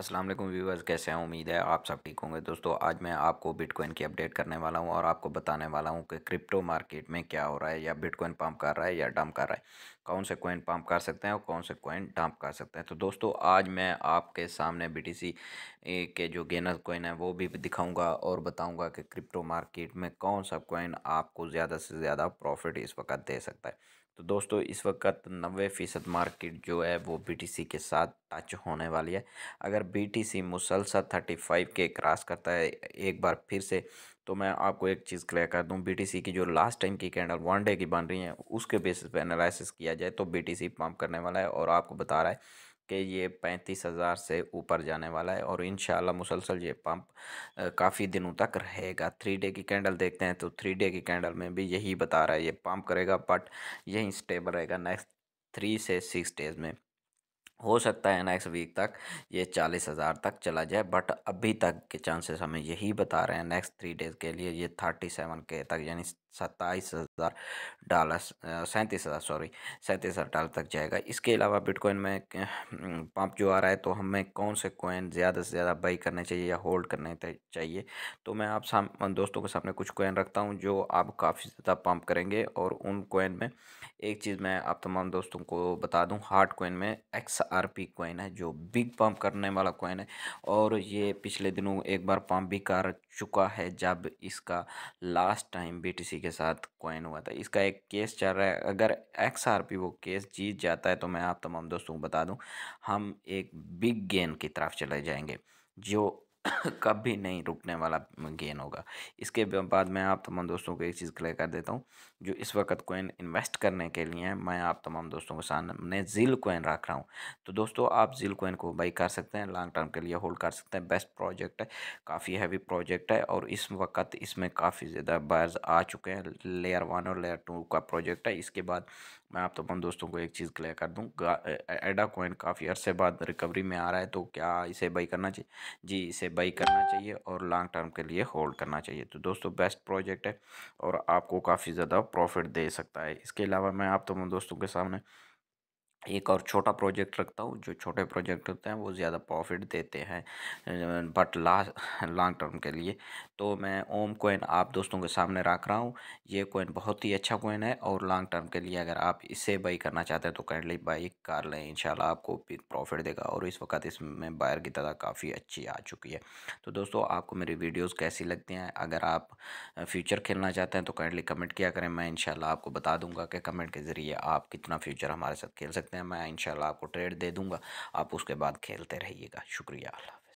अस्सलाम वालेकुम व्यूवर्स कैसे हैं उम्मीद है आप सब ठीक होंगे दोस्तों आज मैं आपको बिटकॉइन की अपडेट करने वाला हूं और आपको बताने वाला हूं कि क्रिप्टो मार्केट में क्या हो रहा है या बिटकॉइन पंप कर रहा है या डंप कर रहा है कौन से कॉइन पंप कर सकते हैं और कौन से कॉइन डंप कर सकते हैं तो दोस्तों आज मैं आपके सामने सी के जो गेनर कॉइन है वो भी दिखाऊँगा और बताऊँगा कि क्रिप्टो मार्केट में कौन सा कॉइन आपको ज़्यादा से ज़्यादा प्रॉफिट इस वक्त दे सकता है तो दोस्तों इस वक्त नबे फ़ीसद मार्केट जो है वो बीटीसी के साथ टच होने वाली है अगर बीटीसी मुसलसल थर्टी फाइव के क्रॉस करता है एक बार फिर से तो मैं आपको एक चीज़ क्लियर कर दूं बीटीसी की जो लास्ट टाइम की कैंडल वन डे की बन रही है उसके बेसिस पे एनालिसिस किया जाए तो बीटीसी पम्प करने वाला है और आपको बता रहा है कि ये पैंतीस हज़ार से ऊपर जाने वाला है और इन मुसलसल ये पंप काफ़ी दिनों तक रहेगा थ्री डे की कैंडल देखते हैं तो थ्री डे की कैंडल में भी यही बता रहा है ये पंप करेगा बट यहीं स्टेबल रहेगा नेक्स्ट थ्री से सिक्स डेज़ में हो सकता है नेक्स्ट वीक तक ये चालीस हज़ार तक चला जाए बट अभी तक के चांसेस हमें यही बता रहे हैं नेक्स्ट थ्री डेज़ के लिए ये थर्टी सेवन के तक यानी सत्ताईस हज़ार डॉलर सैंतीस हज़ार सॉरी सैंतीस हज़ार डॉलर तक जाएगा इसके अलावा बिटकॉइन में पंप हम्म, जो आ रहा है तो हमें कौन से कोइन ज़्यादा से ज़्यादा बाई करने चाहिए या होल्ड करने चाहिए तो मैं आप साम दोस्तों के सामने कुछ कोइन रखता हूँ जो आप काफ़ी ज़्यादा पंप करेंगे और उन कोइन में एक चीज़ मैं आप तमाम दोस्तों को बता दूँ हार्ड कोइन में एक्स आर पी कोइन है जो बिग पम्प करने वाला कोइन है और ये पिछले दिनों एक बार पम्प भी कर चुका है जब इसका last time B T C के साथ कॉइन हुआ था इसका एक केस चल रहा है अगर एक्स आर पी वो केस जीत जाता है तो मैं आप तमाम दोस्तों को बता दूं हम एक बिग गेन की तरफ चले जाएंगे जो कभी नहीं रुकने वाला गेन होगा इसके बाद मैं आप तमाम दोस्तों को एक चीज़ क्लियर कर देता हूँ जो इस वक्त कोइन इन्वेस्ट करने के लिए हैं मैं आप तमाम दोस्तों के सामने जील कोइन रख रहा हूँ तो दोस्तों आप जील कोइन को बाई कर सकते हैं लॉन्ग टर्म के लिए होल्ड कर सकते हैं बेस्ट प्रोजेक्ट है काफ़ी हैवी प्रोजेक्ट है और इस वक्त इसमें काफ़ी ज़्यादा बायर्स आ चुके हैं लेयर वन और लेयर टू का प्रोजेक्ट है इसके बाद मैं आप तमाम अपन दोस्तों को एक चीज़ क्लियर कर दूँ एडा कॉइन काफ़ी अरसे बाद रिकवरी में आ रहा है तो क्या इसे बाई करना चाहिए जी इसे बाई करना चाहिए और लॉन्ग टर्म के लिए होल्ड करना चाहिए तो दोस्तों बेस्ट प्रोजेक्ट है और आपको काफ़ी ज़्यादा प्रॉफिट दे सकता है इसके अलावा मैं आप तमाम तो दोस्तों के सामने एक और छोटा प्रोजेक्ट रखता हूँ जो छोटे प्रोजेक्ट होते हैं वो ज़्यादा प्रॉफिट देते हैं बट ला लॉन्ग टर्म के लिए तो मैं ओम कोइन आप दोस्तों के सामने रख रहा हूँ ये कोइन बहुत ही अच्छा कोइन है और लॉन्ग टर्म के लिए अगर आप इसे बाई करना चाहते हैं तो काइंडली बाई कर लें इनशाला आपको भी प्रॉफिट देगा और इस वक्त इसमें बायर की तदा काफ़ी अच्छी आ चुकी है तो दोस्तों आपको मेरी वीडियोज़ कैसी लगती हैं अगर आप फ्यूचर खेलना चाहते हैं तो काइंडली कमेंट किया करें मैं इन आपको बता दूँगा कि कमेंट के ज़रिए आप कितना फ्यूचर हमारे साथ खेल सकते हैं सकते हैं मैं इंशाल्लाह आपको ट्रेड दे दूंगा आप उसके बाद खेलते रहिएगा शुक्रिया